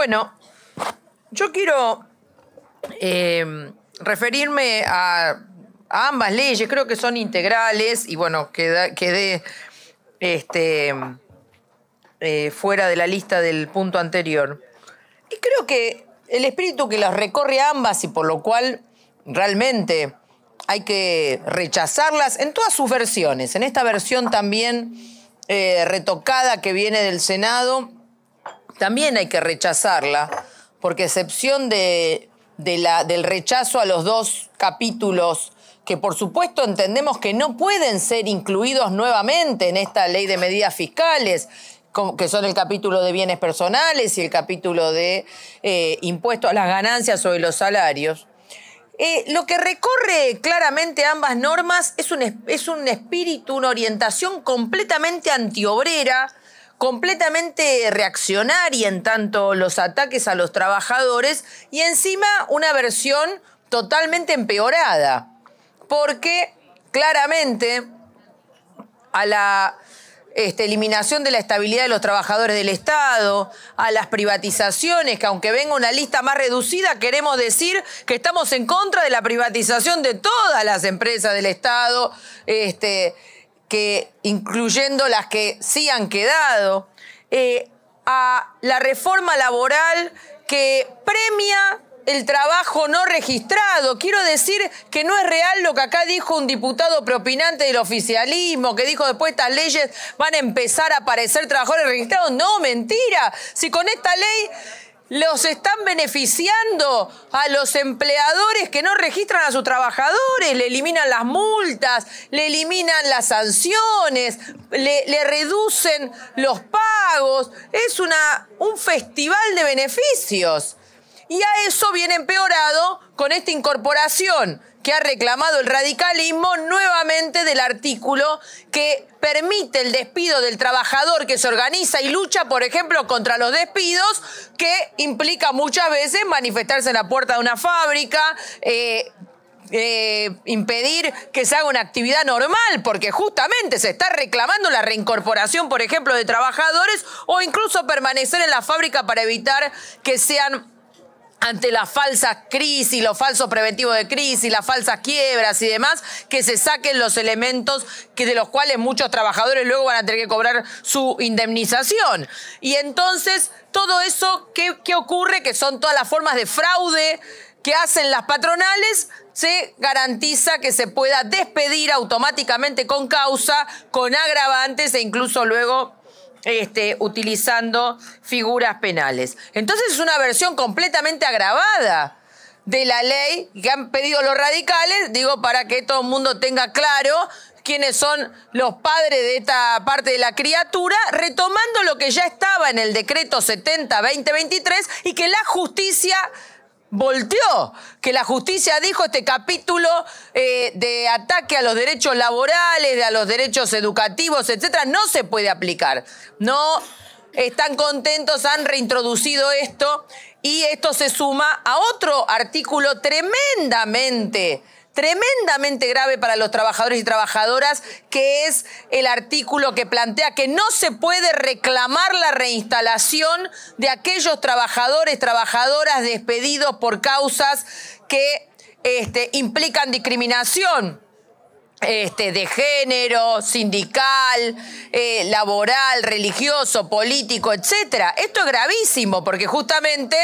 Bueno, yo quiero eh, referirme a, ambas leyes, creo que son integrales y bueno, quedé, este, eh, fuera de la lista del punto anterior. Y creo que el espíritu que las recorre a ambas y por lo cual realmente hay que rechazarlas en todas sus versiones, en esta versión también eh, retocada que viene del Senado también hay que rechazarla, porque excepción de, del rechazo a los dos capítulos que por supuesto entendemos que no pueden ser incluidos nuevamente en esta ley de medidas fiscales, que son el capítulo de bienes personales y el capítulo de eh, impuestos a las ganancias sobre los salarios. Eh, lo que recorre claramente ambas normas es un, es un espíritu, una orientación completamente antiobrera, completamente reaccionaria en tanto los ataques a los trabajadores y encima una versión totalmente empeorada, porque claramente a la este, eliminación de la estabilidad de los trabajadores del Estado, a las privatizaciones, que aunque venga una lista más reducida, queremos decir que estamos en contra de la privatización de todas las empresas del Estado. Este, que incluyendo las que sí han quedado, eh, a la reforma laboral que premia el trabajo no registrado. Quiero decir que no es real lo que acá dijo un diputado propinante del oficialismo, que dijo después estas leyes van a empezar a aparecer trabajadores registrados. No, mentira. Si con esta ley los están beneficiando a los empleadores que no registran a sus trabajadores, le eliminan las multas, le eliminan las sanciones, le, reducen los pagos. Es una, un festival de beneficios. Y a eso viene empeorado con esta incorporación que ha reclamado el radicalismo nuevamente del artículo que permite el despido del trabajador que se organiza y lucha, por ejemplo, contra los despidos, que implica muchas veces manifestarse en la puerta de una fábrica. Eh, eh, impedir que se haga una actividad normal, porque justamente se está reclamando la reincorporación, por ejemplo, de trabajadores o incluso permanecer en la fábrica para evitar que sean ante las falsas crisis, los falsos preventivos de crisis, las falsas quiebras y demás, que se saquen los elementos que, de los cuales muchos trabajadores luego van a tener que cobrar su indemnización. Y entonces, todo eso, ¿qué, qué ocurre? Que son todas las formas de fraude que hacen las patronales, se garantiza que se pueda despedir automáticamente con causa, con agravantes e incluso luego este, utilizando figuras penales. Entonces es una versión completamente agravada de la ley que han pedido los radicales, digo, para que todo el mundo tenga claro quiénes son los padres de esta parte de la criatura, retomando lo que ya estaba en el decreto 70-2023 y que la justicia volteó, que la justicia dijo este capítulo eh, de ataque a los derechos laborales, a los derechos educativos, etcétera, no se puede aplicar. No están contentos, han reintroducido esto y esto se suma a otro artículo tremendamente tremendamente grave para los trabajadores y trabajadoras, que es el artículo que plantea que no se puede reclamar la reinstalación de aquellos trabajadores, trabajadoras despedidos por causas que este, implican discriminación este, de género, sindical, eh, laboral, religioso, político, etc. Esto es gravísimo porque justamente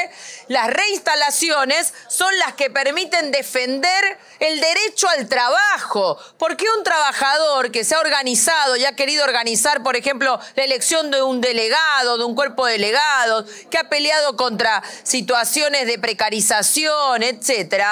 las reinstalaciones son las que permiten defender el derecho al trabajo. Porque un trabajador que se ha organizado y ha querido organizar, por ejemplo, la elección de un delegado, de un cuerpo de delegados, que ha peleado contra situaciones de precarización, etc.,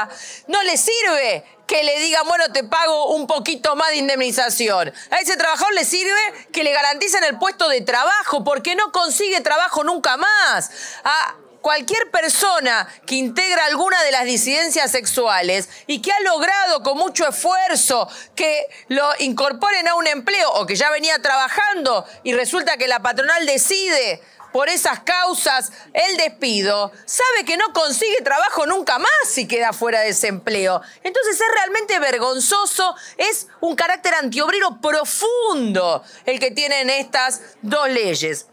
no le sirve que le digan, bueno, te pago un poquito más de indemnización. A ese trabajador le sirve que le garanticen el puesto de trabajo, porque no consigue trabajo nunca más. Ah, cualquier persona que integra alguna de las disidencias sexuales y que ha logrado con mucho esfuerzo que lo incorporen a un empleo o que ya venía trabajando y resulta que la patronal decide por esas causas el despido, sabe que no consigue trabajo nunca más si queda fuera de ese empleo. Entonces es realmente vergonzoso, es un carácter antiobrero profundo el que tienen estas dos leyes.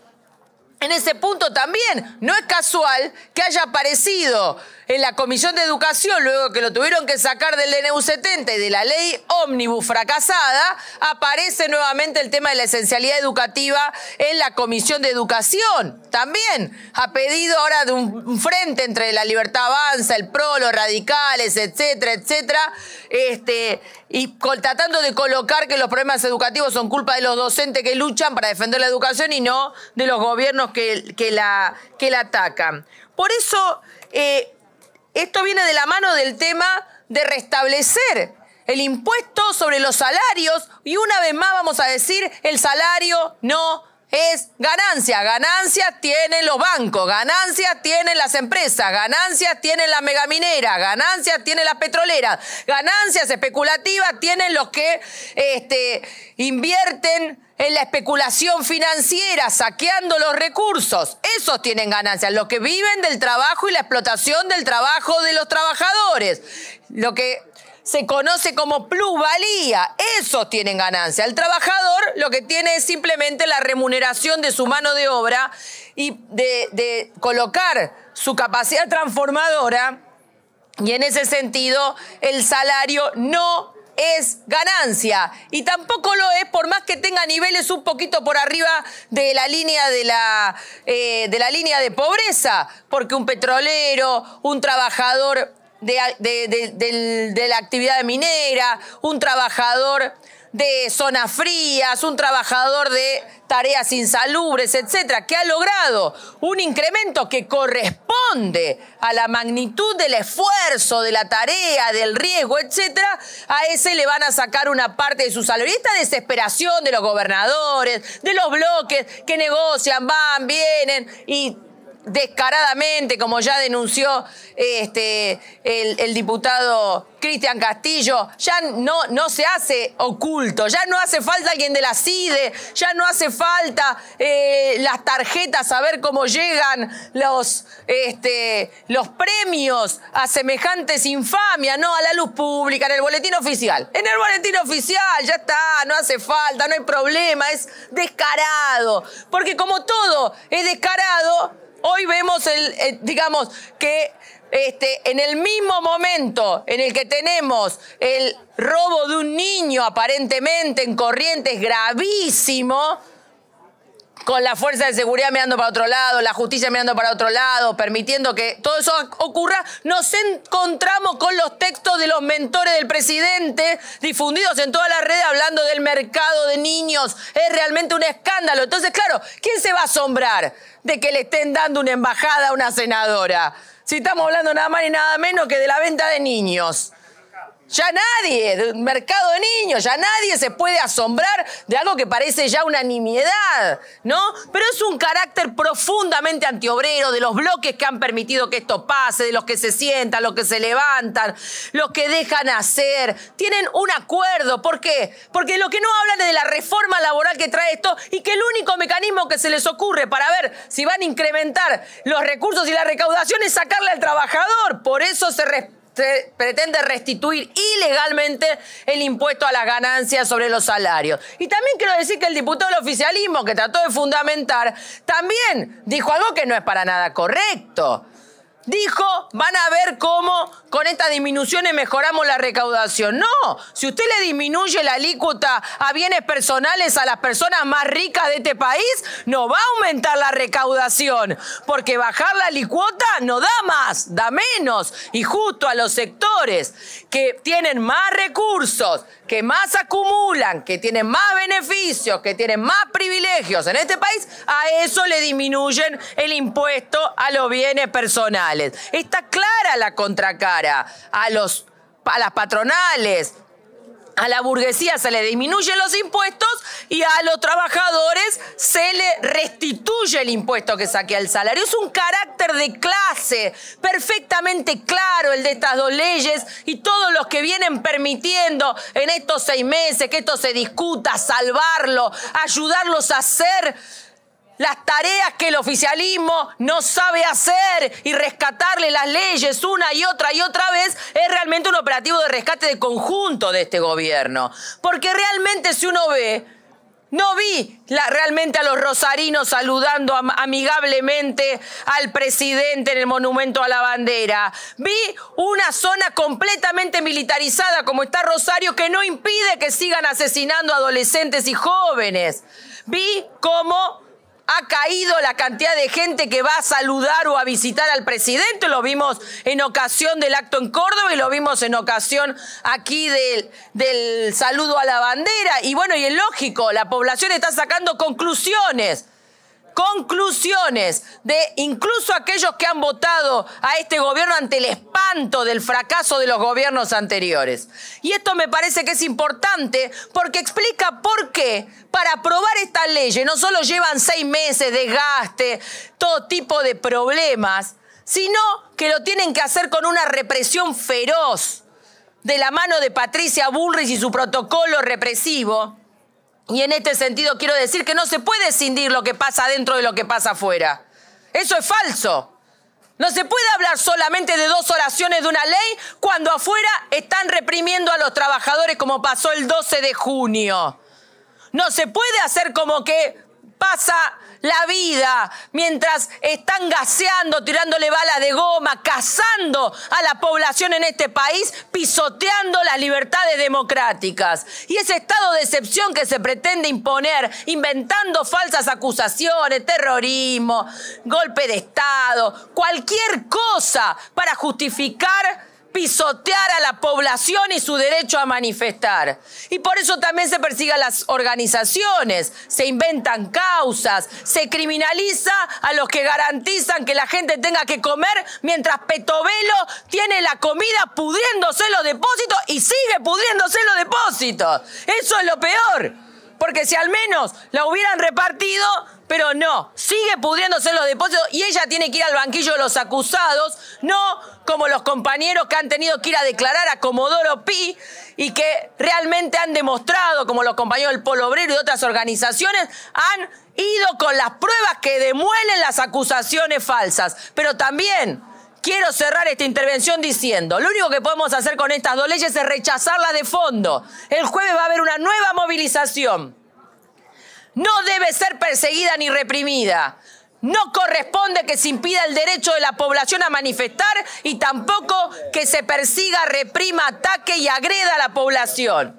En ese punto también no es casual que haya aparecido en la Comisión de Educación, luego que lo tuvieron que sacar del DNU 70 y de la ley ómnibus fracasada, aparece nuevamente el tema de la esencialidad educativa en la Comisión de Educación. También ha pedido ahora de un frente entre la libertad avanza, el PRO, los radicales, etcétera, etcétera, este, y tratando de colocar que los problemas educativos son culpa de los docentes que luchan para defender la educación y no de los gobiernos que, que, la, que la, atacan. Por eso, eh, esto viene de la mano del tema de restablecer el impuesto sobre los salarios y una vez más vamos a decir, el salario no es ganancia. ganancias tienen los bancos, ganancias tienen las empresas, ganancias tienen la megamineras, ganancias tienen las petroleras, ganancias especulativas tienen los que este, invierten en la especulación financiera, saqueando los recursos. Esos tienen ganancias, los que viven del trabajo y la explotación del trabajo de los trabajadores. Lo que se conoce como plusvalía. Esos tienen ganancia. El trabajador lo que tiene es simplemente la remuneración de su mano de obra y de, colocar su capacidad transformadora. Y en ese sentido, el salario no es ganancia y tampoco lo es por más que tenga niveles un poquito por arriba de la línea de la, eh, de, la línea de pobreza, porque un petrolero, un trabajador de, de, la actividad minera, un trabajador de zonas frías, un trabajador de tareas insalubres, etcétera, que ha logrado un incremento que corresponde a la magnitud del esfuerzo, de la tarea, del riesgo, etcétera, a ese le van a sacar una parte de su salario. Y esta desesperación de los gobernadores, de los bloques que negocian, van, vienen y descaradamente, como ya denunció este, el, diputado Cristian Castillo, ya no, no se hace oculto, ya no hace falta alguien de la CIDE, ya no hace falta eh, las tarjetas, a ver cómo llegan los, este, los premios a semejantes infamias, no a la luz pública, en el boletín oficial. En el boletín oficial, ya está, no hace falta, no hay problema, es descarado. Porque como todo es descarado, Hoy vemos, el, eh, digamos, que este, en el mismo momento en el que tenemos el robo de un niño aparentemente en corrientes gravísimo, con la fuerza de seguridad mirando para otro lado, la justicia mirando para otro lado, permitiendo que todo eso ocurra, nos encontramos con los textos de los mentores del presidente difundidos en toda la red hablando del mercado de niños. Es realmente un escándalo. Entonces, claro, ¿quién se va a asombrar de que le estén dando una embajada a una senadora? Si estamos hablando nada más y nada menos que de la venta de niños. Ya nadie, mercado de niños, ya nadie se puede asombrar de algo que parece ya una nimiedad, ¿no? Pero es un carácter profundamente antiobrero de los bloques que han permitido que esto pase, de los que se sientan, los que se levantan, los que dejan hacer. Tienen un acuerdo, ¿por qué? Porque lo que no hablan es de la reforma laboral que trae esto y que el único mecanismo que se les ocurre para ver si van a incrementar los recursos y la recaudación es sacarle al trabajador. Por eso se respeta se pretende restituir ilegalmente el impuesto a las ganancias sobre los salarios. Y también quiero decir que el diputado del oficialismo que trató de fundamentar también dijo algo que no es para nada correcto. Dijo, van a ver cómo con estas disminuciones mejoramos la recaudación. No, si usted le disminuye la alícuota a bienes personales a las personas más ricas de este país, no va a aumentar la recaudación, porque bajar la alícuota no da más, da menos. Y justo a los sectores que tienen más recursos, que más acumulan, que tienen más beneficios, que tienen más privilegios en este país, a eso le disminuyen el impuesto a los bienes personales. Está clara la contracara a, los, a las patronales. A la burguesía se le disminuyen los impuestos y a los trabajadores se le restituye el impuesto que saquea el salario. Es un carácter de clase perfectamente claro el de estas dos leyes y todos los que vienen permitiendo en estos seis meses que esto se discuta, salvarlo, ayudarlos a hacer las tareas que el oficialismo no sabe hacer y rescatarle las leyes una y otra y otra vez es realmente un operativo de rescate de conjunto de este gobierno. Porque realmente si uno ve, no vi realmente a los rosarinos saludando amigablemente al presidente en el monumento a la bandera. Vi una zona completamente militarizada como está Rosario que no impide que sigan asesinando adolescentes y jóvenes. Vi cómo ha caído la cantidad de gente que va a saludar o a visitar al presidente. Lo vimos en ocasión del acto en Córdoba y lo vimos en ocasión aquí del, saludo a la bandera. Y bueno, y es lógico, la población está sacando conclusiones conclusiones de incluso aquellos que han votado a este gobierno ante el espanto del fracaso de los gobiernos anteriores. Y esto me parece que es importante porque explica por qué para aprobar esta ley no solo llevan seis meses de gaste, todo tipo de problemas, sino que lo tienen que hacer con una represión feroz de la mano de Patricia Bullrich y su protocolo represivo y en este sentido quiero decir que no se puede escindir lo que pasa adentro de lo que pasa afuera. Eso es falso. No se puede hablar solamente de dos oraciones de una ley cuando afuera están reprimiendo a los trabajadores como pasó el 12 de junio. No se puede hacer como que pasa la vida mientras están gaseando, tirándole balas de goma, cazando a la población en este país, pisoteando las libertades democráticas. Y ese estado de excepción que se pretende imponer, inventando falsas acusaciones, terrorismo, golpe de Estado, cualquier cosa para justificar pisotear a la población y su derecho a manifestar. Y por eso también se persigue a las organizaciones, se inventan causas, se criminaliza a los que garantizan que la gente tenga que comer mientras Petovelo tiene la comida pudriéndose los depósitos y sigue pudriéndose los depósitos. Eso es lo peor porque si al menos la hubieran repartido, pero no, sigue pudriéndose los depósitos y ella tiene que ir al banquillo de los acusados, no como los compañeros que han tenido que ir a declarar a Comodoro Pi y que realmente han demostrado, como los compañeros del Polo Obrero y de otras organizaciones, han ido con las pruebas que demuelen las acusaciones falsas. Pero también Quiero cerrar esta intervención diciendo, lo único que podemos hacer con estas dos leyes es rechazarlas de fondo. El jueves va a haber una nueva movilización. No debe ser perseguida ni reprimida. No corresponde que se impida el derecho de la población a manifestar y tampoco que se persiga, reprima, ataque y agreda a la población.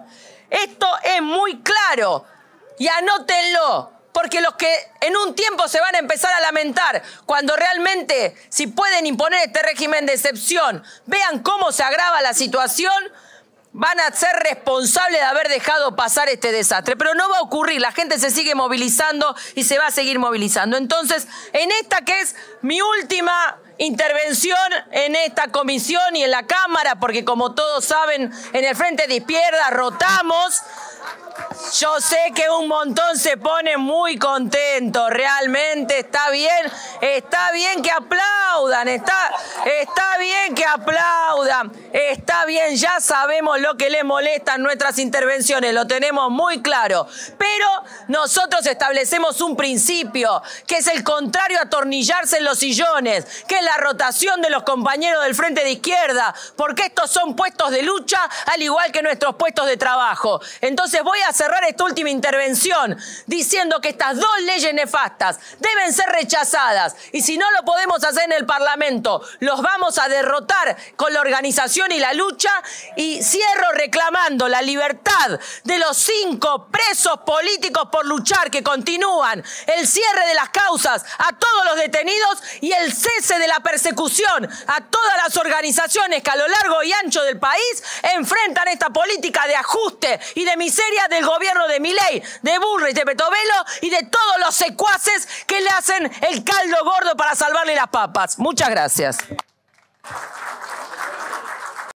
Esto es muy claro y anótenlo porque los que en un tiempo se van a empezar a lamentar, cuando realmente si pueden imponer este régimen de excepción, vean cómo se agrava la situación, van a ser responsables de haber dejado pasar este desastre. Pero no va a ocurrir, la gente se sigue movilizando y se va a seguir movilizando. Entonces, en esta que es mi última intervención en esta comisión y en la Cámara, porque como todos saben, en el Frente de Izquierda rotamos. Yo sé que un montón se pone muy contento, realmente está bien, está bien que aplaudan, está, está bien que aplaudan, está bien, ya sabemos lo que les en nuestras intervenciones, lo tenemos muy claro, pero nosotros establecemos un principio, que es el contrario a atornillarse en los sillones, que es la rotación de los compañeros del frente de izquierda, porque estos son puestos de lucha al igual que nuestros puestos de trabajo. Entonces voy a cerrar esta última intervención diciendo que estas dos leyes nefastas deben ser rechazadas y si no lo podemos hacer en el Parlamento, los vamos a derrotar con la organización y la lucha y cierro reclamando la libertad de los cinco presos políticos por luchar que continúan, el cierre de las causas a todos los detenidos y el cese de la persecución a todas las organizaciones que a lo largo y ancho del país enfrentan esta política de ajuste y de miseria del gobierno de Milei, de Burris, de Petovelo y de todos los secuaces que le hacen el caldo gordo para salvarle las papas. Muchas gracias.